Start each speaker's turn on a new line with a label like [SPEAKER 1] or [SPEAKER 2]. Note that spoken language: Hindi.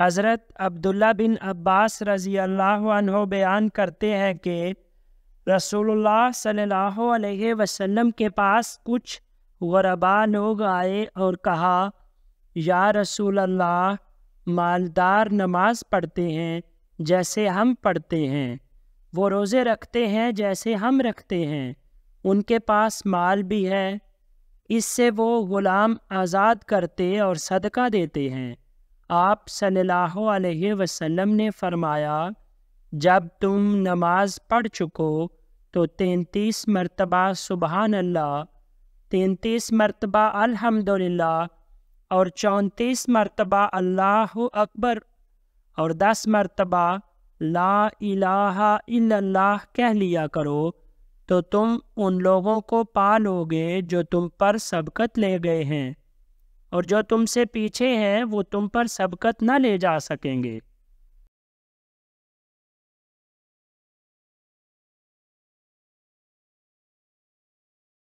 [SPEAKER 1] हज़रत अब्दुल्ला
[SPEAKER 2] बिन अब्बास रज़ी अल्लाह बयान करते हैं कि रसूलुल्लाह सल्लल्लाहु अलैहि वसल्लम के पास कुछ गरबा लोग आए और कहा या रसूल अल्लाह मालदार नमाज पढ़ते हैं जैसे हम पढ़ते हैं वो रोज़े रखते हैं जैसे हम रखते हैं उनके पास माल भी है इससे वो ग़ुलाम आज़ाद करते और सदका देते हैं आप सल्लल्लाहु अलैहि वसल्लम ने फरमाया जब तुम नमाज पढ़ चुको तो तैंतीस मरतबा सुबहान अल्लाह तैंतीस मरतबा अल्हम्दुलिल्लाह और चौंतीस मरतबा अल्लाह अकबर और दस मरतबा ला इलाहा इल्लल्लाह कह लिया करो तो तुम उन लोगों को पालोगे जो तुम पर सबकत ले गए हैं और जो तुमसे पीछे हैं वो तुम पर सबकत ना ले जा सकेंगे